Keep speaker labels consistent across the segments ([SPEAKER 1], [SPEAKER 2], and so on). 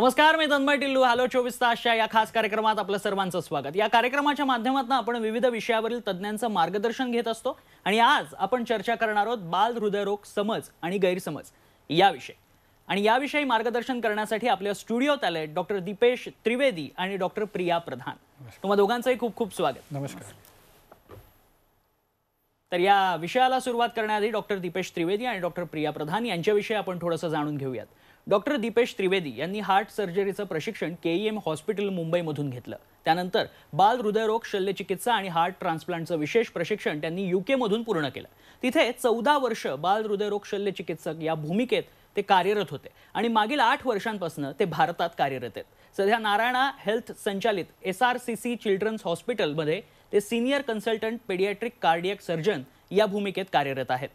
[SPEAKER 1] नमस्कार मी तन्मय टिल्लू हॅलो चोवीस तासच्या या खास कार्यक्रमात आपलं सर्वांचं स्वागत या कार्यक्रमाच्या माध्यमातून आपण विविध विषयावरील तज्ज्ञांचं मार्गदर्शन घेत असतो आणि आज आपण चर्चा करणार आहोत बाल हृदयरोग समज आणि गैरसमज याविषयी आणि याविषयी मार्गदर्शन करण्यासाठी आपल्या स्टुडिओत आले डॉक्टर दीपेश त्रिवेदी आणि डॉक्टर प्रिया प्रधान तुम्हा दोघांचंही खूप खूप स्वागत नमस्कार तर या विषयाला सुरुवात करण्याआधी डॉक्टर दीपेश त्रिवेदी आणि डॉक्टर प्रिया प्रधान यांच्याविषयी आपण थोडंसं जाणून घेऊयात डॉक्टर दीपेश त्रिवेदी यांनी हार्ट सर्जरीचं प्रशिक्षण केईएम हॉस्पिटल मुंबईमधून घेतलं त्यानंतर बाल हृदयरोग शल्यचिकित्सा आणि हार्ट ट्रान्सप्लांटचं विशेष प्रशिक्षण त्यांनी युकेमधून पूर्ण केलं तिथे चौदा वर्ष बाल हृदयरोग शल्यचिकित्सक या भूमिकेत ते कार्यरत होते आणि मागील आठ वर्षांपासून ते भारतात कार्यरत आहेत सध्या नारायणा हेल्थ संचालित S R C C children's हॉस्पिटलमध्ये ते senior consultant paediatric cardiac surgeon या भूमिकेत कार्यरत आहेत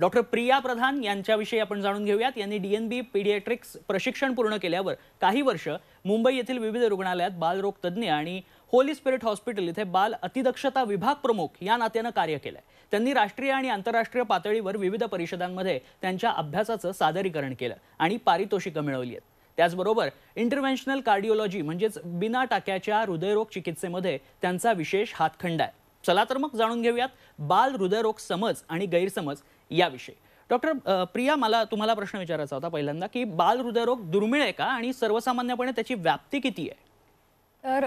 [SPEAKER 1] डॉक्टर प्रिया प्रधान यांच्याविषयी आपण जाणून घेऊयात यांनी डीएनबी पीडियाट्रिक्स प्रशिक्षण पूर्ण केल्यावर काही वर्ष मुंबई येथील विविध रुग्णालयात बालरोग तज्ज्ञ आणि होली स्पिरिट हॉस्पिटल इथे बाल अतिदक्षता विभाग प्रमुख या नात्यानं कार्य केलंय त्यांनी राष्ट्रीय आणि आंतरराष्ट्रीय पातळीवर विविध परिषदांमध्ये त्यांच्या अभ्यासाचं सादरीकरण केलं आणि पारितोषिकं मिळवली आहेत त्याचबरोबर इंटरव्हेन्शनल कार्डिओलॉजी म्हणजेच बिना टाक्याच्या हृदयरोग चिकित्सेमध्ये त्यांचा विशेष हातखंड आहे चला तर मग जाणून घेऊयात बाल हृदयरोग समज आणि गैरसमज याविषयी डॉक्टर प्रिया मला तुम्हाला प्रश्न विचारायचा होता पहिल्यांदा की बाल हृदयरोग दुर्मिळ आहे का आणि सर्वसामान्यपणे त्याची व्याप्ती किती आहे
[SPEAKER 2] तर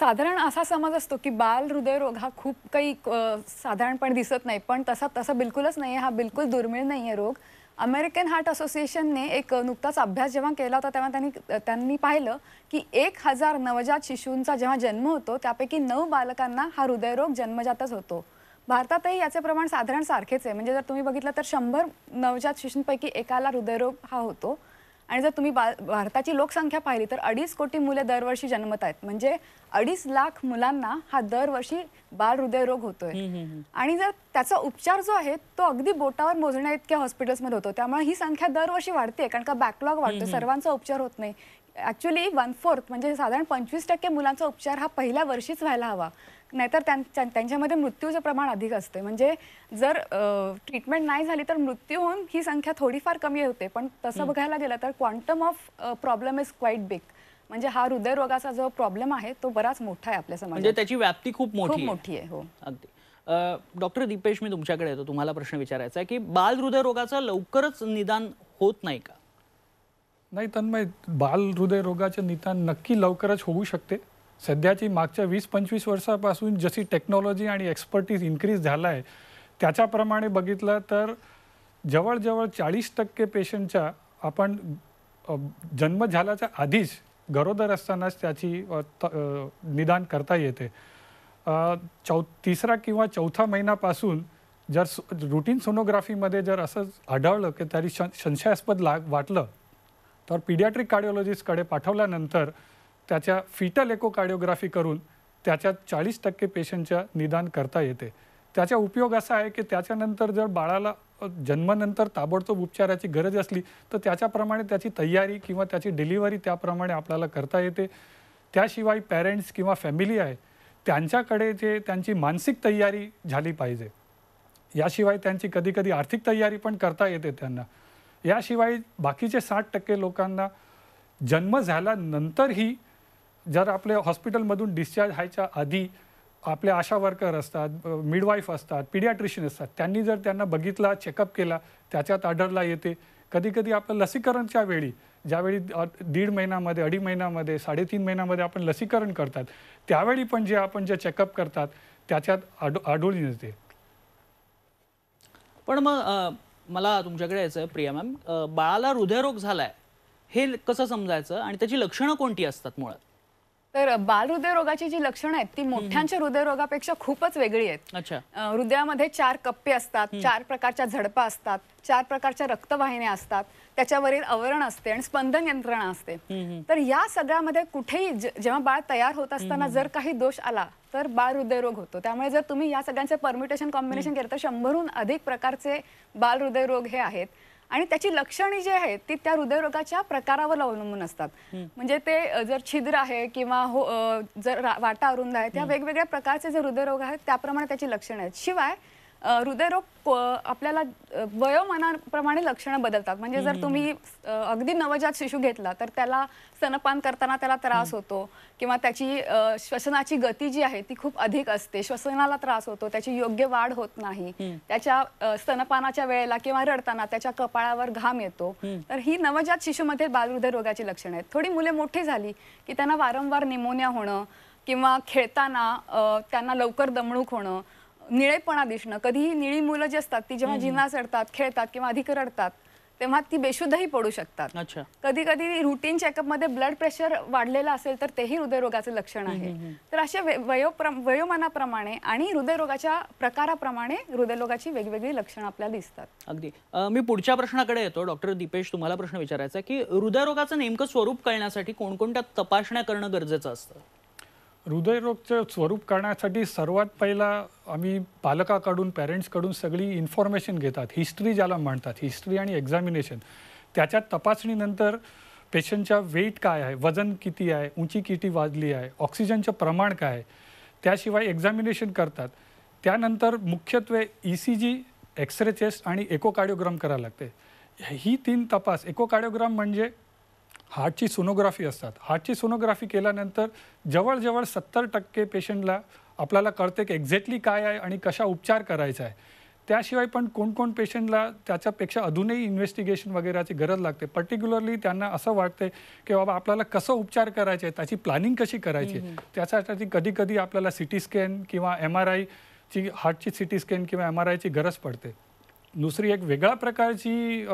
[SPEAKER 2] साधारण असा समज असतो की बाल हृदयरोग हा खूप काही साधारणपणे दिसत नाही पण तसा तसा बिलकुलच नाही आहे हा बिलकुल दुर्मिळ नाही आहे रोग अमेरिकन हार्ट असोसिएशनने एक नुकताच अभ्यास जेव्हा केला होता तेव्हा त्यांनी त्यांनी पाहिलं की एक हजार नवजात शिशूंचा जेव्हा जन्म होतो त्यापैकी नऊ बालकांना हा हृदयरोग जन्मजातच होतो भारतातही याचे प्रमाण साधारण सारखेच आहे म्हणजे जर तुम्ही बघितलं तर शंभर नवजात शिशूंपैकी एकाला हृदयरोग हा होतो आणि जर तुम्ही भारताची लोकसंख्या पाहिली तर अडीच कोटी मुले दरवर्षी जन्मत आहेत म्हणजे अडीच लाख मुलांना हा दरवर्षी बाल हृदयरोग होतोय आणि जर त्याचा उपचार जो आहे तो अगदी बोटावर मोजण्या इतक्या हॉस्पिटल्समध्ये होतो त्यामुळे ही संख्या दरवर्षी वाढते कारण का बॅकलॉग वाढतो सर्वांचा उपचार होत नाही ऍक्च्युली वन फोर्थ म्हणजे साधारण पंचवीस टक्के मुलांचा उपचार हा पहिल्या वर्षीच व्हायला हवा नाहीतर त्यांच्यामध्ये मृत्यूचं प्रमाण अधिक असते म्हणजे जर ट्रीटमेंट नाही झाली तर मृत्यू होऊन ही संख्या थोडीफार कमी होते पण तसं बघायला गेलं तर quantum of problem is quite big म्हणजे हा हृदयरोगाचा जो प्रॉब्लेम आहे तो बराच मोठा आहे आपल्या समाज म्हणजे त्याची
[SPEAKER 1] व्याप्ती खूप मोठी मोठी आहे हो अगदी डॉक्टर दीपेश मी तुमच्याकडे येतो तुम्हाला प्रश्न विचारायचा आहे की बाल हृदयरोगाचं लवकरच निदान होत नाही का
[SPEAKER 3] नाही तन्मय बाल हृदयरोगाचे निदान नक्की लवकरच होऊ शकते सध्याची मागच्या वीस पंचवीस वर्षापासून जशी टेक्नॉलॉजी आणि एक्सपर्टीज इन्क्रीज झाला आहे त्याच्याप्रमाणे बघितलं तर जवळजवळ चाळीस टक्के पेशंटच्या आपण जन्म झाल्याच्या आधीच गरोदर असतानाच त्याची निदान करता येते चौ तिसरा किंवा चौथा महिनापासून जर रुटीन सोनोग्राफीमध्ये जर असं आढळलं की तरी शं संशयास्पद लाग वाटलं तर पिडियाट्रिक कार्डिओलॉजिस्टकडे पाठवल्यानंतर त्याच्या फिटल एकोकार्डिओग्राफी करून त्याच्या चाळीस टक्के पेशंटच्या निदान करता येते त्याचा उपयोग असा आहे की त्याच्यानंतर जर बाळाला जन्मानंतर ताबडतोब उपचाराची गरज असली तर त्याच्याप्रमाणे त्याची तयारी किंवा त्याची डिलिव्हरी त्याप्रमाणे आपल्याला करता येते त्याशिवाय पेरेंट्स किंवा फॅमिली आहे त्यांच्याकडे जे त्यांची मानसिक तयारी झाली पाहिजे याशिवाय त्यांची कधीकधी आर्थिक तयारी पण करता येते त्यांना याशिवाय बाकीचे साठ टक्के लोकांना जन्म झाल्यानंतरही जर आपल्या हॉस्पिटलमधून डिस्चार्ज व्हायच्या आधी आपले आशा वर्कर असतात मिडवाईफ असतात पिडियाट्रिशियन असतात त्यांनी जर त्यांना बघितला चेकअप केला त्याच्यात आढळला येते कधी कधी आपलं लसीकरणच्या वेळी ज्यावेळी दीड महिन्यामध्ये अडीच महिन्यामध्ये साडेतीन महिन्यामध्ये आपण लसीकरण करतात त्यावेळी पण जे आपण जे चेकअप करतात त्याच्यात आढ आढळून येते
[SPEAKER 1] पण मग मला तुमच्याकडे यायचं आहे प्रिया मॅम बाळाला हृदयरोग झाला आहे हे कसं समजायचं आणि त्याची लक्षणं कोणती असतात मुळात
[SPEAKER 2] तर बालहृदयरोगाची जी लक्षणं आहेत ती मोठ्यांच्या हृदयरोगापेक्षा खूपच वेगळी आहेत हृदयामध्ये चार कप्पे असतात चार प्रकारच्या झडपा असतात चार प्रकारच्या रक्तवाहिन्या असतात त्याच्यावरील आवरण असते आणि स्पंदन यंत्रणा असते तर या सगळ्यामध्ये कुठेही जेव्हा बाळ तयार होत असताना जर काही दोष आला तर बाल हृदयरोग होतो त्यामुळे जर तुम्ही या सगळ्यांचे परम्युटेशन कॉम्बिनेशन केलं तर शंभरहून अधिक प्रकारचे बाल हृदयरोग हे आहेत आणि त्याची लक्षणे जी आहेत ती त्या हृदयरोगाच्या प्रकारावर अवलंबून असतात म्हणजे ते जर छिद्र आहे किंवा हो जर वाटा अरुंद आहे त्या वेगवेगळ्या प्रकारचे जे हृदयरोग आहेत त्याप्रमाणे त्याची लक्षणे आहेत शिवाय हृदयरोग आपल्याला वयोमानाप्रमाणे लक्षणं बदलतात म्हणजे जर तुम्ही अगदी नवजात शिशू घेतला तर त्याला स्तनपान करताना त्याला त्रास होतो किंवा त्याची श्वसनाची गती जी आहे ती खूप अधिक असते श्वसनाला त्रास होतो त्याची योग्य वाढ होत नाही त्याच्या स्तनपानाच्या वेळेला किंवा रडताना त्याच्या कपाळावर घाम येतो तर ही नवजात शिशूमध्ये बालहृदय रोगाची लक्षणं आहेत थोडी मुले मोठी झाली की त्यांना वारंवार निमोनिया होणं किंवा खेळताना त्यांना लवकर दमणूक होणं निळेपणा दिसणं कधीही निळी मुलं जी असतात ती जेव्हा जिना चढतात खेळतात किंवा अधिक रडतात तेव्हा ती बेशुद्धही पडू शकतात कधी कधी रुटीन मध्ये ब्लड प्रेशर वाढलेलं असेल तर तेही हृदयरोगाचे लक्षण आहे तर अशा वयोमानाप्रमाणे आणि हृदयरोगाच्या प्रकाराप्रमाणे हृदयरोगाची वेगवेगळी लक्षणं आपल्याला दिसतात
[SPEAKER 1] अगदी मी पुढच्या प्रश्नाकडे येतो डॉक्टर दीपेश तुम्हाला प्रश्न विचारायचा की हृदयरोगाचं नेमकं स्वरूप कळण्यासाठी कोणकोणत्या तपासण्या करणं गरजेचं असतं
[SPEAKER 3] हृदयरोगचं स्वरूप करण्यासाठी सर्वात पहिला आम्ही पालकाकडून पॅरेंट्सकडून सगळी इन्फॉर्मेशन घेतात हिस्ट्री ज्याला म्हणतात हिस्ट्री आणि एक्झामिनेशन त्याच्या तपासणीनंतर पेशंटच्या वेट काय आहे वजन किती आहे उंची किती वाजली आहे ऑक्सिजनचं प्रमाण काय आहे त्याशिवाय एक्झामिनेशन करतात त्यानंतर मुख्यत्वे E C G X-ray chest आणि एकोकार्डिओग्राम करायला लागते ही तीन तपास एकोकार्डिओग्राम म्हणजे हार्टची सोनोग्राफी असतात हार्टची सोनोग्राफी केल्यानंतर जवळजवळ सत्तर टक्के पेशंटला आपल्याला कळते की एक्झॅक्टली काय आहे आणि कशा उपचार करायचा आहे त्याशिवाय पण कोणकोण पेशंटला त्याच्यापेक्षा अजूनही इन्व्हेस्टिगेशन वगैरेची गरज लागते पर्टिक्युलरली त्यांना असं वाटते की बाबा आपल्याला कसं उपचार करायचे आहे त्याची प्लॅनिंग कशी करायची त्याच्यासाठी कधी कधी आपल्याला सिटी स्कॅन किंवा एम आर आयची हार्टची सिटी स्कॅन किंवा एम आर आयची गरज पडते दुसरी एक वेगळ्या प्रकारची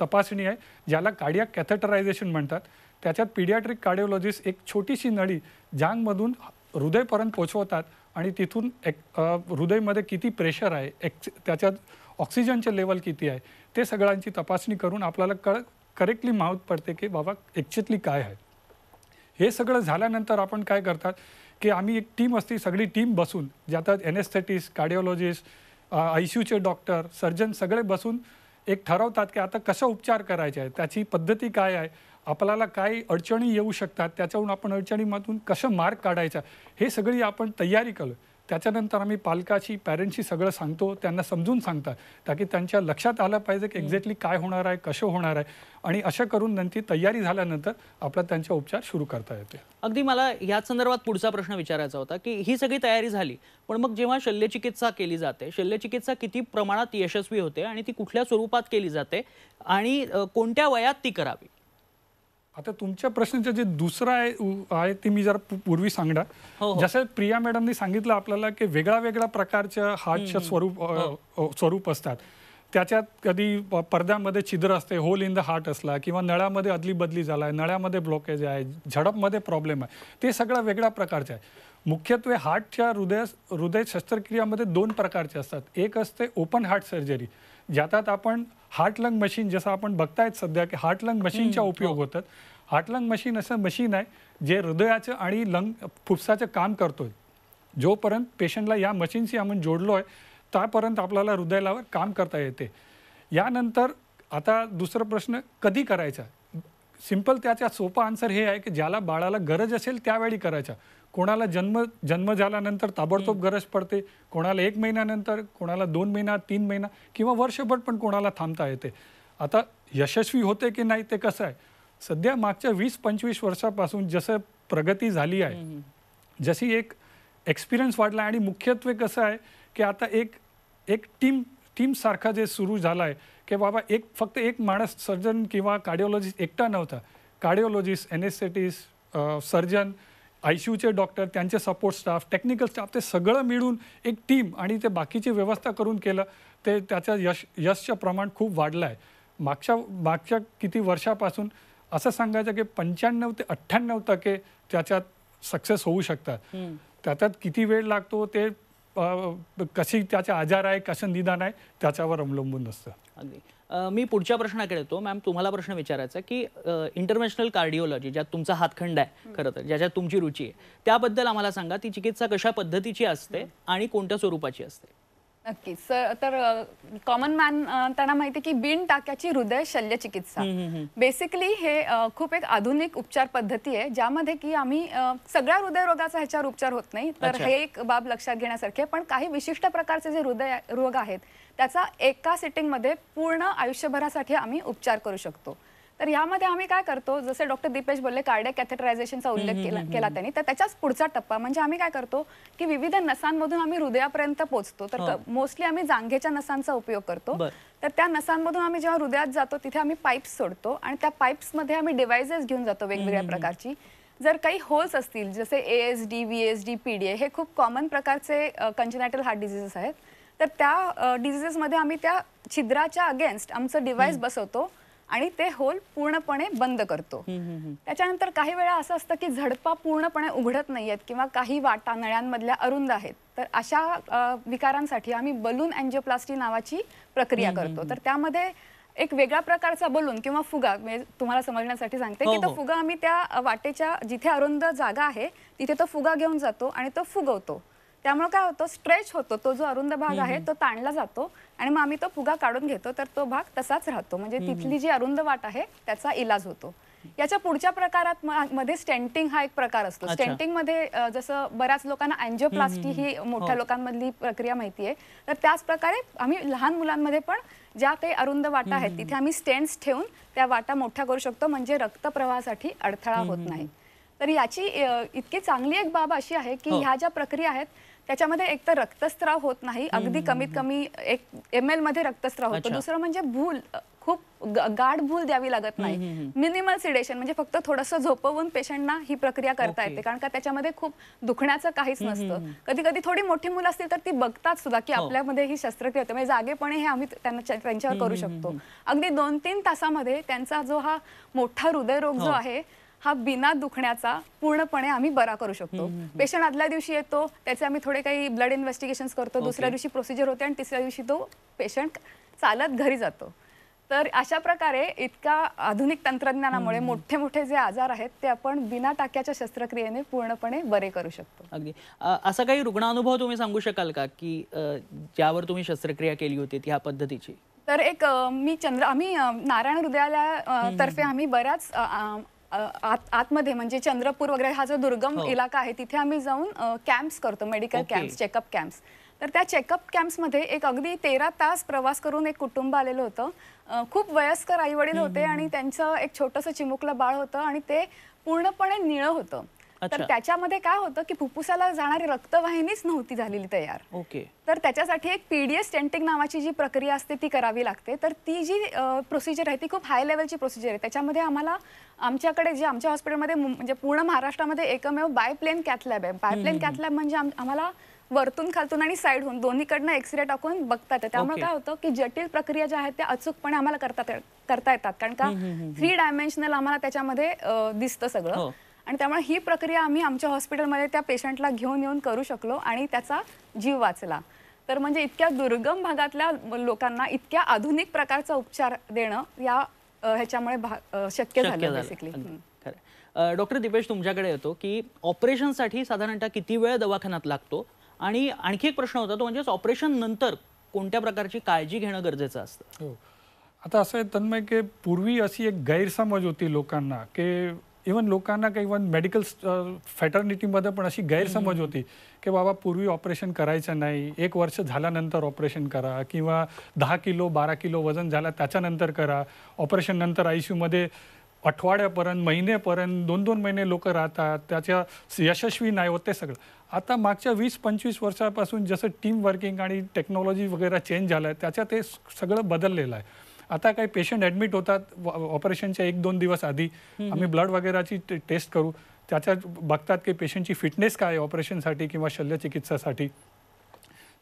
[SPEAKER 3] तपासणी आहे ज्याला कार्डिया कॅथेटरायझेशन म्हणतात त्याच्यात पिडियाट्रिक कार्डिओलॉजिस्ट एक छोटीशी नळी जांगमधून हृदयपर्यंत पोचवतात आणि तिथून एक हृदयमध्ये किती प्रेशर आहे एक्स त्याच्यात ऑक्सिजनचे लेवल किती आहे ते सगळ्यांची तपासणी करून आपल्याला कळ करेक्टली माहीत पडते की बाबा ॲक्च्युअली काय आहे हे सगळं झाल्यानंतर आपण काय करतात की आम्ही एक टीम असते सगळी टीम बसून ज्यात anaesthetist cardiologist I doctor surgeon सगळे बसून एक ठरवतात की आता कसा उपचार करायचा आहे त्याची पद्धती काय आहे आपल्याला काय अडचणी येऊ शकतात त्याच्याहून आपण अडचणीमधून कसं मार्ग काढायचा हे सगळी आपण तयारी केलो त्याच्यानंतर आम्ही पालकाशी पॅरेंट्सशी सगळं सांगतो त्यांना समजून सांगतात ताकी त्यांच्या लक्षात आलं पाहिजे की एक्झॅक्टली काय होणार आहे कसं होणार आहे आणि अशा करून नंतर तयारी झाल्यानंतर आपला त्यांचा उपचार सुरू करता येते
[SPEAKER 1] अगदी मला याच संदर्भात पुढचा प्रश्न विचारायचा होता की ही सगळी तयारी झाली पण मग जेव्हा शल्यचिकित्सा केली जाते शल्यचिकित्सा किती प्रमाणात यशस्वी होते आणि ती कुठल्या स्वरूपात केली जाते आणि कोणत्या वयात ती करावी
[SPEAKER 3] आता तुमच्या प्रश्नाचं जे दुसरं आहे ते मी जर पूर्वी सांगणार हो, हो. जसं प्रिया मॅडमनी सांगितलं आपल्याला की वेगळ्या वेगळ्या प्रकारच्या हार्टच्या स्वरूप हो. स्वरूप असतात त्याच्यात कधी पडद्यामध्ये छिद्र असते होल इन द हार्ट असला किंवा नळ्यामध्ये अदली बदली झाला आहे नळ्यामध्ये ब्लॉकेज आहे झडपमध्ये प्रॉब्लेम आहे ते सगळं वेगळ्या प्रकारचे आहे मुख्यत्वे हार्टच्या हृदय हृदय शस्त्रक्रियामध्ये दोन प्रकारचे असतात एक असते ओपन हार्ट सर्जरी ज्यातात आपण हार्ट लंग मशीन जसं आपण बघतायत सध्या की हार्ट लंग मशीनचा उपयोग हो. होतात हार्ट लंग मशीन असं मशीन आहे जे हृदयाचं आणि लंग फुफ्साचं काम करतोय जोपर्यंत पेशंटला या मशीनशी आपण जोडलो आहे त्यापर्यंत आपल्याला हृदयालावर काम करता येते यानंतर आता दुसरा प्रश्न कधी करायचा सिम्पल त्याचा सोपा आन्सर हे आहे की ज्याला बाळाला गरज असेल त्यावेळी करायचा कोणाला जन्म जन्म झाल्यानंतर ताबडतोब गरज पडते कोणाला एक महिन्यानंतर कोणाला दोन महिना तीन महिना किंवा वर्षभर पण कोणाला थांबता येते आता यशस्वी होते की नाही ते कसं आहे सध्या मागच्या वीस पंचवीस वर्षापासून जसं प्रगती झाली आहे जशी एक एक्सपिरियन्स वाढला आणि मुख्यत्वे कसं आहे की आता एक एक टीम टीमसारखा जे सुरू झाला आहे की बाबा एक फक्त एक माणूस सर्जन किंवा कार्डिओलॉजिस्ट एकटा नव्हता cardiologist anaesthetist surgeon I C यूचे डॉक्टर त्यांचे सपोर्ट स्टाफ टेक्निकल स्टाफ ते सगळं मिळून एक टीम आणि ते बाकीची व्यवस्था करून केलं ते त्याचं यश यशचं प्रमाण खूप वाढलं आहे मागच्या मागच्या किती वर्षापासून असं सांगायचं की पंच्याण्णव ते अठ्ठ्याण्णव टक्के त्याच्यात सक्सेस होऊ शकतात त्यात किती वेळ लागतो ते कशी त्याचे आजार आहे कसं निदान आहे त्याच्यावर अवलंबून असतं अगदी मी पुढच्या
[SPEAKER 1] प्रश्नाकडे येतो मॅम तुम्हाला प्रश्न विचारायचा की इंटरनॅशनल कार्डिओलॉजी ज्यात तुमचा हातखंड आहे खरं तर ज्याच्यात तुमची रुची आहे त्याबद्दल आम्हाला सांगा ती चिकित्सा कशा पद्धतीची असते आणि कोणत्या स्वरूपाची असते
[SPEAKER 2] नक्कीच सर तर कॉमन मॅन त्यांना माहिती की बिन टाक्याची हृदय शल्य चिकित्सा बेसिकली हे खूप एक आधुनिक उपचार पद्धती आहे ज्यामध्ये की आम्ही सगळ्या हृदयरोगाचा ह्याच्यावर उपचार होत नाही तर हे एक बाब लक्षात घेण्यासारखे पण काही विशिष्ट प्रकारचे जे हृदय रोग आहेत त्याचा एका सिटिंगमध्ये पूर्ण आयुष्यभरासाठी आम्ही उपचार करू शकतो तर यामध्ये आम्ही काय करतो जसे डॉक्टर दीपेश बोलले कार्डिया कॅथेटरायझेशनचा उल्लेख केला त्यांनी तर त्याच्याच पुढचा टप्पा म्हणजे आम्ही काय करतो की विविध नसांमधून आम्ही हृदयापर्यंत पोहोचतो तर मोस्टली आम्ही जांघेच्या नसांचा उपयोग करतो तर त्या नसांमधून आम्ही जेव्हा हृदयात जातो तिथे आम्ही पाईप्स सोडतो आणि त्या पाईप्समध्ये आम्ही डिव्हायसेस घेऊन जातो वेगवेगळ्या प्रकारची जर काही होल्स असतील जसे एएसडी एस पीडीए हे खूप कॉमन प्रकारचे कंजनायटल हार्ट डिझिजेस आहेत तर त्या डिझिजेसमध्ये आम्ही त्या छिद्राच्या अगेन्स्ट आमचं डिव्हाइस बसवतो आणि ते होल पूर्णपणे बंद करतो त्याच्यानंतर काही वेळा असं असतं की झडपा पूर्णपणे उघडत नाहीयेत किंवा काही वाटा नळ्यांमधल्या अरुंद आहेत तर अशा विकारांसाठी आम्ही बलून अँजिओप्लास्टी नावाची प्रक्रिया करतो तर त्यामध्ये एक वेगळ्या प्रकारचा बलून किंवा फुगा तुम्हाला समजण्यासाठी सांगते हो, की तो हो. फुगा आम्ही त्या वाटेच्या जिथे अरुंद जागा आहे तिथे तो फुगा घेऊन जातो आणि तो फुगवतो त्यामुळे काय होतं स्ट्रेच होतो तो जो अरुंद भाग आहे तो ताणला जातो आणि मग आम्ही तो फुगा काढून घेतो तर तो भाग तसाच राहतो म्हणजे तिथली जी अरुंद वाट आहे त्याचा इलाज होतो याच्या पुढच्या प्रकारात मध्ये स्टेंटिंग हा एक प्रकार असतो स्टेंटिंग मध्ये जसं बऱ्याच लोकांना अँजिओप्लास्टी ही मोठ्या हो. लोकांमधली प्रक्रिया माहिती आहे तर त्याच प्रकारे आम्ही लहान मुलांमध्ये पण ज्या काही अरुंद वाटा आहेत तिथे आम्ही स्टेंट्स ठेवून त्या वाटा मोठ्या करू शकतो म्हणजे रक्तप्रवाहासाठी अडथळा होत नाही तर याची इतकी चांगली एक बाब अशी आहे की हो. ह्या ज्या प्रक्रिया आहेत त्याच्यामध्ये एक तर रक्तस्त्राव होत नाही अगदी कमीत कमी एक एम एल मध्ये रक्तस्त्राव होतो दुसरं म्हणजे भूल खूप गाढ भूल द्यावी लागत नाही मिनिमल सिडेशन म्हणजे फक्त थोडंसं झोपवून पेशंटना ही प्रक्रिया करता येते कारण का त्याच्यामध्ये खूप दुखण्याचं काहीच नसतं कधी कधी थोडी मोठी मुलं असतील तर ती बघतात सुद्धा की हो. आपल्यामध्ये ही शस्त्रक्रिया म्हणजे जागेपणे हे आम्ही त्यांना त्यांच्यावर करू शकतो अगदी दोन तीन तासामध्ये त्यांचा जो हा मोठा हृदयरोग जो हो. आहे हा बिना दुखण्याचा पूर्णपणे आम्ही बरा करू शकतो पेशंट आदल्या दिवशी येतो त्याचे आम्ही थोडे काही ब्लड इन्व्हेस्टिगेशन करतो दुसऱ्या दिवशी प्रोसिजर होते आणि तिसऱ्या दिवशी तो पेशंट चालत घरी जातो तर अशा प्रकारे इतका आधुनिक तंत्रज्ञानामुळे मोठे मोठे जे आजार आहेत ते आपण बिना टाक्याच्या शस्त्रक्रियेने पूर्णपणे बरे करू शकतो
[SPEAKER 1] अगदी असा काही रुग्ण अनुभव तुम्ही सांगू शकाल का की ज्यावर तुम्ही शस्त्रक्रिया केली होती ह्या पद्धतीची
[SPEAKER 2] तर एक मी चंद्र आम्ही नारायण तर्फे आम्ही बऱ्याच आत आतमध्ये म्हणजे चंद्रपूर वगैरे हा जो दुर्गम हो. इलाका आहे तिथे आम्ही जाऊन कॅम्प्स करतो मेडिकल कॅम्प्स चेकअप कॅम्प्स तर त्या चेकअप कॅम्प्समध्ये एक अगदी तेरा तास प्रवास करून एक कुटुंब आलेलं होतं खूप वयस्कर आई वडील होते आणि त्यांचं एक छोटंसं चिमुकलं बाळ होतं आणि ते पूर्णपणे निळं होतं तर त्याच्यामध्ये काय होतं की फुप्फुसाला जाणारी रक्तवाहिनीच नव्हती झालेली तयार ओके तर त्याच्यासाठी एक पीडीएस स्टेंटिंग नावाची जी प्रक्रिया असते ती करावी लागते तर ती जी प्रोसिजर आहे ती खूप हाय लेवलची प्रोसिजर आहे त्याच्यामध्ये आम्हाला आमच्याकडे जे आमच्या हॉस्पिटलमध्ये म्हणजे पूर्ण महाराष्ट्रामध्ये एकमेव बायप्लेन कॅथलॅब आहे बायप्लेन कॅथलॅब म्हणजे आम्हाला वरतून खालतून आणि होऊन दोन्हीकडनं एक्सरे टाकून बघतात त्यामुळे काय होतं की जटिल प्रक्रिया ज्या आहेत त्या अचूकपणे आम्हाला करता करता येतात कारण का थ्री डायमेन्शनल आम्हाला त्याच्यामध्ये दिसतं सगळं हो. आणि त्यामुळे ही प्रक्रिया आम्ही आमच्या हॉस्पिटलमध्ये त्या पेशंटला घेऊन येऊन करू शकलो आणि त्याचा जीव वाचला तर म्हणजे इतक्या दुर्गम भागातल्या लोकांना इतक्या आधुनिक प्रकारचा उपचार देणं या ह्याच्यामुळे शक्य झालं बेसिकली
[SPEAKER 1] डॉक्टर दिपेश तुमच्याकडे येतो की ऑपरेशनसाठी साधारणतः किती वेळ दवाखान्यात लागतो आणि आणखी एक प्रश्न होता तो म्हणजे ऑपरेशन नंतर कोणत्या प्रकारची काळजी घेणं गरजेचं असतं
[SPEAKER 3] हो. आता असं आहे तन्मय की पूर्वी अशी एक गैरसमज होती लोकांना की इवन लोकांना काही इवन मेडिकल फॅटर्निटीमध्ये पण अशी गैरसमज होती की बाबा पूर्वी ऑपरेशन करायचं नाही एक वर्ष झाल्यानंतर ऑपरेशन करा किंवा दहा किलो बारा किलो वजन झालं त्याच्यानंतर करा ऑपरेशन नंतर आय मध्ये आठवड्यापर्यंत महिनेपर्यंत दोन दोन महिने लोक राहतात त्याच्या यशस्वी नाही होत ते सगळं आता मागच्या वीस पंचवीस वर्षापासून जसं टीम वर्किंग आणि टेक्नॉलॉजी वगैरे चेंज झालं आहे त्याच्यात ते सगळं बदललेलं आहे आता काही पेशंट ऍडमिट होतात ऑपरेशनच्या एक दोन दिवस आधी आम्ही ब्लड वगैरेची टेस्ट करू त्याच्यात बघतात की पेशंटची फिटनेस काय आहे ऑपरेशनसाठी किंवा शल्यचिकित्सासाठी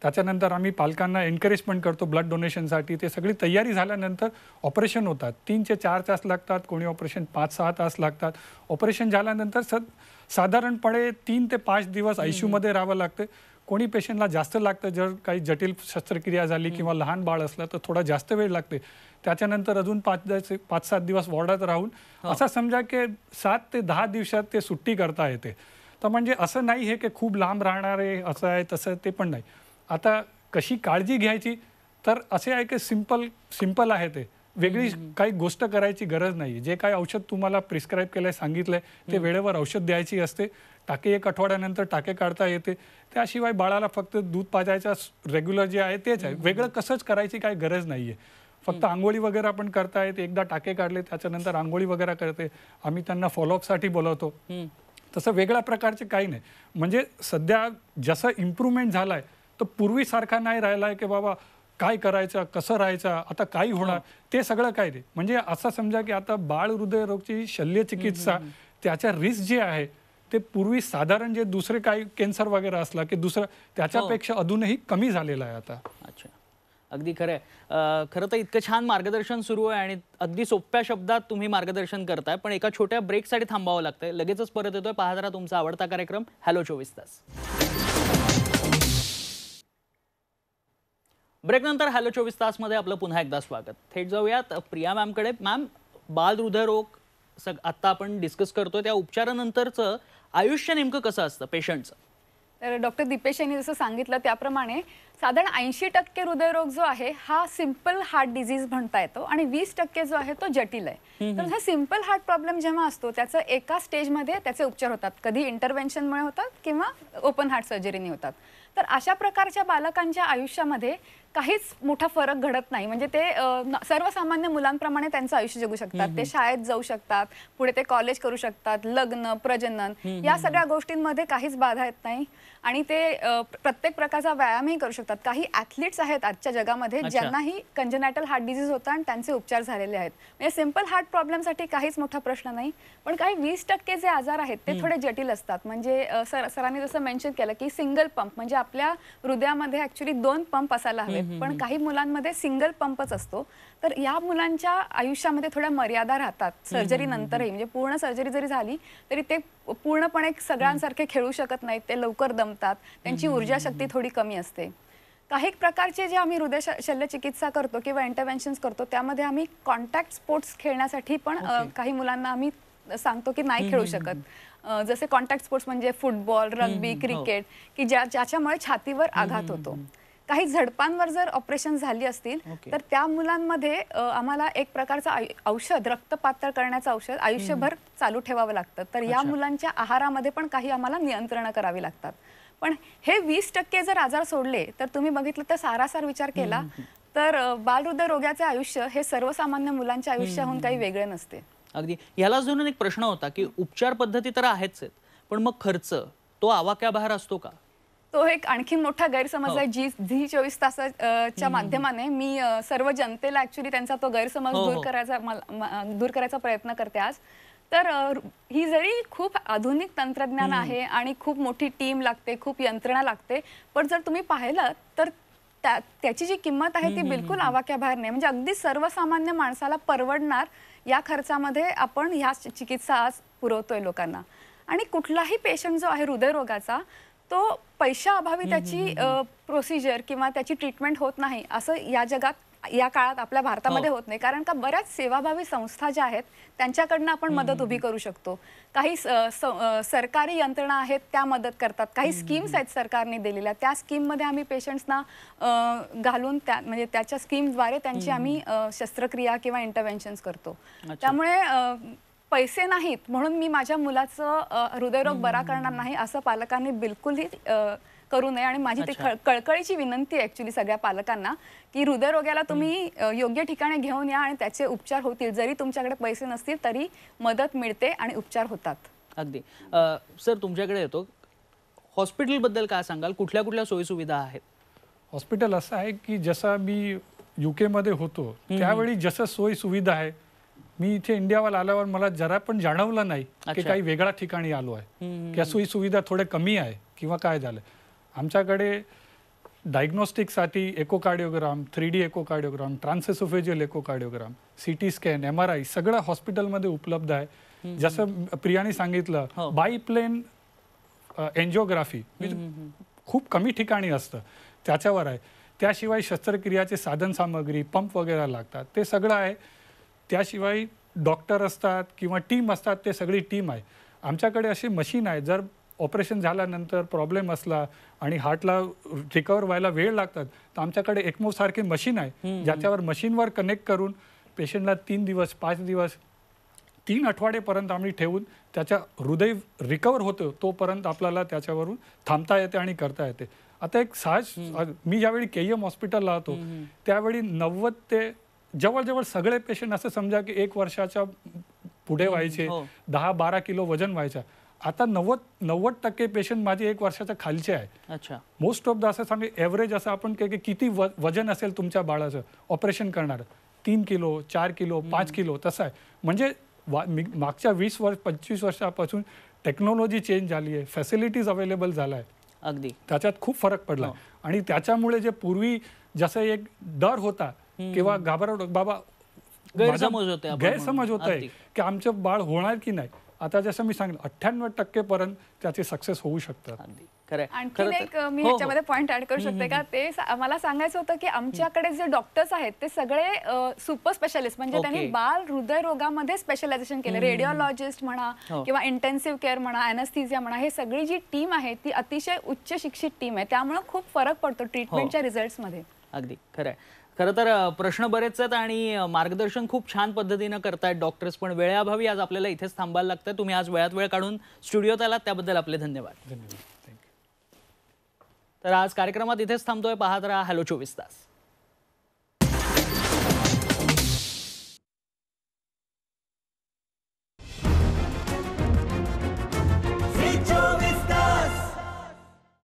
[SPEAKER 3] त्याच्यानंतर आम्ही पालकांना एनकरेज पण करतो ब्लड डोनेशनसाठी ते सगळी तयारी झाल्यानंतर ऑपरेशन होतात तीन ते चार तास लागतात कोणी ऑपरेशन पाच सहा तास लागतात ऑपरेशन झाल्यानंतर स साधारणपणे तीन ते पाच दिवस आयसीयूमध्ये राहावं लागतं कोणी पेशंटला जास्त लागतं जर काही जटिल शस्त्रक्रिया झाली किंवा लहान बाळ असलं तर थोडा जास्त वेळ लागते त्याच्यानंतर अजून पाच पाच सात दिवस वॉर्डात राहून हो. असं समजा की सात ते दहा दिवसात ते सुट्टी करता येते तर म्हणजे असं नाही हे की खूप लांब राहणारे असं आहे तसं ते पण नाही आता कशी काळजी घ्यायची तर असे आहे की सिंपल सिंपल आहे ते वेगळी काही गोष्ट करायची गरज नाही जे काही औषध तुम्हाला प्रिस्क्राईब केलंय सांगितलंय ते वेळेवर औषध द्यायची असते टाके एक आठवड्यानंतर टाके काढता येते त्याशिवाय बाळाला फक्त दूध पाजायचा रेग्युलर जे आहे तेच आहे वेगळं कसंच करायची काही गरज आहे फक्त आंघोळी वगैरे आपण करतायत एकदा टाके काढले त्याच्यानंतर आंघोळी वगैरे करते आम्ही त्यांना फॉलोअपसाठी बोलवतो तसं वेगळ्या प्रकारचे काही नाही म्हणजे सध्या जसं इम्प्रूव्हमेंट झालाय तर पूर्वीसारखा नाही राहिला आहे की बाबा काय करायचं कसं राहायचं आता काय होणार हो. ते सगळं काय दे म्हणजे असं समजा की आता बाळ हृदयरोगची शल्यचिकित्सा त्याच्या रिस्क जे आहे ते पूर्वी साधारण जे दुसरे काही कॅन्सर वगैरे असला की दुसरं त्याच्यापेक्षा हो. अजूनही कमी झालेला आहे आता अच्छा
[SPEAKER 1] अगदी खरं आहे खरं तर इतकं छान मार्गदर्शन सुरू आहे आणि अगदी सोप्या शब्दात तुम्ही मार्गदर्शन करताय पण एका छोट्या ब्रेकसाठी थांबावं लागतंय लगेचच परत येतोय पाहत जरा तुमचा आवडता कार्यक्रम हॅलो चोवीस तास ब्रेकनंतर हॅलो चोवीस मध्ये आपलं पुन्हा एकदा स्वागत थेट जाऊयात प्रिया कडे, मॅम बाल हृदयरोग सग आता आपण डिस्कस करतो त्या उपचारानंतरचं आयुष्य नेमकं कसं असतं पेशंटचं
[SPEAKER 2] तर डॉक्टर दीपेश यांनी जसं सांगितलं त्याप्रमाणे साधारण ऐंशी टक्के हृदयरोग जो आहे हा सिम्पल हार्ट डिझीज म्हणता येतो आणि वीस टक्के जो आहे तो जटिल आहे तर हा सिंपल हार्ट प्रॉब्लेम जेव्हा असतो त्याचं एका स्टेजमध्ये त्याचे उपचार होतात कधी इंटरव्हेन्शनमुळे होतात किंवा ओपन हार्ट सर्जरीने होतात तर अशा प्रकारच्या बालकांच्या आयुष्यामध्ये काहीच मोठा फरक घडत नाही म्हणजे ते सर्वसामान्य मुलांप्रमाणे त्यांचं आयुष्य जगू शकतात ते शाळेत जाऊ शकतात पुढे ते कॉलेज करू शकतात लग्न प्रजनन या सगळ्या गोष्टींमध्ये काहीच बाधा येत नाही आणि ते प्रत्येक प्रकारचा व्यायामही करू शकतात काही ऍथलीट्स आहेत आजच्या जगामध्ये ज्यांनाही कंजनॅटल हार्ट डिझीज होता आणि त्यांचे उपचार झालेले आहेत म्हणजे सिम्पल हार्ट प्रॉब्लेमसाठी काहीच मोठा प्रश्न नाही पण काही वीस टक्के जे आजार आहेत ते थोडे जटिल असतात म्हणजे सरांनी जसं मेन्शन केलं की सिंगल पंप म्हणजे आपल्या हृदयामध्ये ऍक्च्युली दोन पंप असायला हवेत पण काही मुलांमध्ये सिंगल पंपच असतो तर या मुलांच्या आयुष्यामध्ये थोड्या मर्यादा राहतात सर्जरी नंतरही म्हणजे पूर्ण सर्जरी जरी झाली तरी ते पूर्णपणे सगळ्यांसारखे खेळू शकत नाहीत ते लवकर दमतात त्यांची ऊर्जा शक्ती थोडी कमी असते काही प्रकारचे जे आम्ही हृदय शल्यचिकित्सा करतो किंवा इंटरव्हेन्शन्स करतो त्यामध्ये आम्ही कॉन्टॅक्ट स्पोर्ट्स खेळण्यासाठी पण काही मुलांना आम्ही सांगतो की नाही खेळू शकत जसे कॉन्टॅक्ट स्पोर्ट्स म्हणजे फुटबॉल रग्बी क्रिकेट की ज्या ज्याच्यामुळे छातीवर आघात होतो काही झडपांवर जर ऑपरेशन झाली असतील तर त्या मुलांमध्ये आम्हाला एक प्रकारचं औषध रक्त पातळ करण्याचं औषध आयुष्यभर चालू ठेवावं लागतं तर या मुलांच्या आहारामध्ये पण काही आम्हाला नियंत्रण करावी लागतात पण हे वीस टक्के जर आजार सोडले तर तुम्ही बघितलं तर सारासार विचार केला तर बालहृदय रोगाचे आयुष्य हे सर्वसामान्य मुलांच्या आयुष्याहून काही वेगळे नसते
[SPEAKER 1] अगदी यालाच अजून एक प्रश्न होता की उपचार पद्धती तर आहेच पण मग खर्च तो आवाक्याबाहेर असतो का
[SPEAKER 2] तो एक आणखी मोठा गैरसमज हो. आहे जी झी चोवीस तासाच्या माध्यमाने मी सर्व जनतेला ऍक्च्युली त्यांचा तो गैरसमज हो, दूर हो. करायचा दूर करायचा प्रयत्न करते आज तर ही जरी खूप आधुनिक तंत्रज्ञान आहे आणि खूप मोठी टीम लागते खूप यंत्रणा लागते पण जर तुम्ही पाहिलं तर त्याची जी किंमत आहे ती बिलकुल आवाक्याबाहेर नाही म्हणजे अगदी सर्वसामान्य माणसाला परवडणार या खर्चामध्ये आपण ह्या चिकित्सा आज पुरवतोय लोकांना आणि कुठलाही पेशंट जो आहे हृदयरोगाचा तो पैशाअभावी त्याची प्रोसिजर किंवा त्याची ट्रीटमेंट होत नाही असं या जगात या काळात आपल्या भारतामध्ये हो. होत नाही कारण का बऱ्याच सेवाभावी संस्था ज्या आहेत त्यांच्याकडनं आपण मदत उभी करू शकतो काही सरकारी यंत्रणा आहेत त्या मदत करतात काही स्कीम्स आहेत सरकारने दिलेल्या त्या स्कीममध्ये आम्ही पेशंट्सना घालून त्या म्हणजे त्याच्या स्कीमद्वारे त्यांची आम्ही शस्त्रक्रिया किंवा इंटरव्हेन्शन्स करतो त्यामुळे पैसे नाहीत म्हणून मी माझ्या मुलाचं हृदयरोग बरा करणार नाही असं पालकांनी बिलकुलही करू नये आणि माझी ती कळकळीची विनंती आहे ऍक्च्युली सगळ्या पालकांना की हृदयरोग्याला तुम्ही योग्य ठिकाणी घेऊन या आणि त्याचे उपचार होतील जरी तुमच्याकडे पैसे नसतील तरी मदत मिळते आणि उपचार होतात
[SPEAKER 1] अगदी सर तुमच्याकडे येतो हॉस्पिटलबद्दल काय सांगाल कुठल्या कुठल्या सोयीसुविधा आहेत
[SPEAKER 3] हॉस्पिटल असं आहे की जसा मी युकेमध्ये होतो त्यावेळी जसं सोयी सुविधा आहे मी इथे इंडियावर आल्यावर मला जरा पण जाणवलं नाही की काही वेगळ्या ठिकाणी आलो आहे किंवा सोयी सुविधा थोडे कमी आहे किंवा काय झालं आमच्याकडे डायग्नॉस्टिकसाठी echocardiogram three D echocardiogram transesophageal echocardiogram C T scan M R I सगळं हॉस्पिटलमध्ये उपलब्ध आहे जसं प्रियाने सांगितलं हो. बाय प्लेन एन्जिओग्राफी म्हणजे खूप कमी ठिकाणी असतं त्याच्यावर आहे त्याशिवाय शस्त्रक्रियाचे साधन सामग्री पंप वगैरे लागतात ते सगळं आहे त्याशिवाय डॉक्टर असतात किंवा टीम असतात ते सगळी टीम आहे आमच्याकडे अशी मशीन आहे जर ऑपरेशन झाल्यानंतर प्रॉब्लेम असला आणि हार्टला रिकवर व्हायला वेळ लागतात तर आमच्याकडे एकमो मशीन आहे ज्याच्यावर मशीनवर कनेक्ट करून पेशंटला तीन दिवस पाच दिवस तीन आठवडेपर्यंत आम्ही ठेवून त्याच्या हृदय रिकवर होतो तोपर्यंत आपल्याला त्याच्यावरून थांबता येते आणि करता येते आता एक सहज मी ज्यावेळी के एम हॉस्पिटलला होतो त्यावेळी नव्वद ते जवळजवळ सगळे पेशंट असं समजा की एक वर्षाच्या पुढे व्हायचे हो. दहा बारा किलो वजन व्हायचं आता नव्वद नव्वद टक्के पेशंट माझे एक वर्षाच्या खालचे आहे अच्छा मोस्ट ऑफ द असं सांगे एव्हरेज असं आपण की किती वजन असेल तुमच्या बाळाचं ऑपरेशन करणार तीन किलो चार किलो पाच किलो तसं आहे म्हणजे मागच्या वीस वर्ष पंचवीस वर्षापासून टेक्नॉलॉजी चेंज झाली आहे फॅसिलिटीज अवेलेबल झाला आहे अगदी त्याच्यात खूप फरक पडला हो. आणि त्याच्यामुळे जे पूर्वी जसं एक डर होता किंवा घाबरट बाबा गैरसमज होत गैरसमज होत आहे की आमचं बाळ होणार की नाही आता जसं मी सांगितलं अठ्ठ्याण्णव टक्के पर्यंत त्याचे सक्सेस होऊ शकतात आणखी एक मी ह्याच्यामध्ये हो, हो. पॉईंट
[SPEAKER 2] ऍड करू शकते का ते मला सांगायचं होतं की आमच्याकडे जे डॉक्टर्स आहेत ते सगळे सुपर स्पेशलिस्ट म्हणजे त्यांनी बाल हृदय रोगामध्ये स्पेशलायझेशन केलं रेडिओलॉजिस्ट म्हणा हो. किंवा इंटेन्सिव्ह केअर म्हणा अॅनस्थिजिया म्हणा हे सगळी जी टीम आहे ती अतिशय उच्च शिक्षित टीम आहे त्यामुळे खूप फरक पडतो ट्रीटमेंटच्या रिझल्ट
[SPEAKER 1] अगदी खरं खरं तर प्रश्न बरेच आहेत आणि मार्गदर्शन खूप छान पद्धतीनं करतायत डॉक्टर्स पण वेळेअभावी आज आपल्याला इथेच थांबायला लागतं तुम्ही आज वेळात वेळ काढून स्टुडिओत आलात त्याबद्दल आपले धन्यवाद धन्यवाद तर आज कार्यक्रमात इथेच थांबतोय पाहत राहा हॅलो चोवीस तास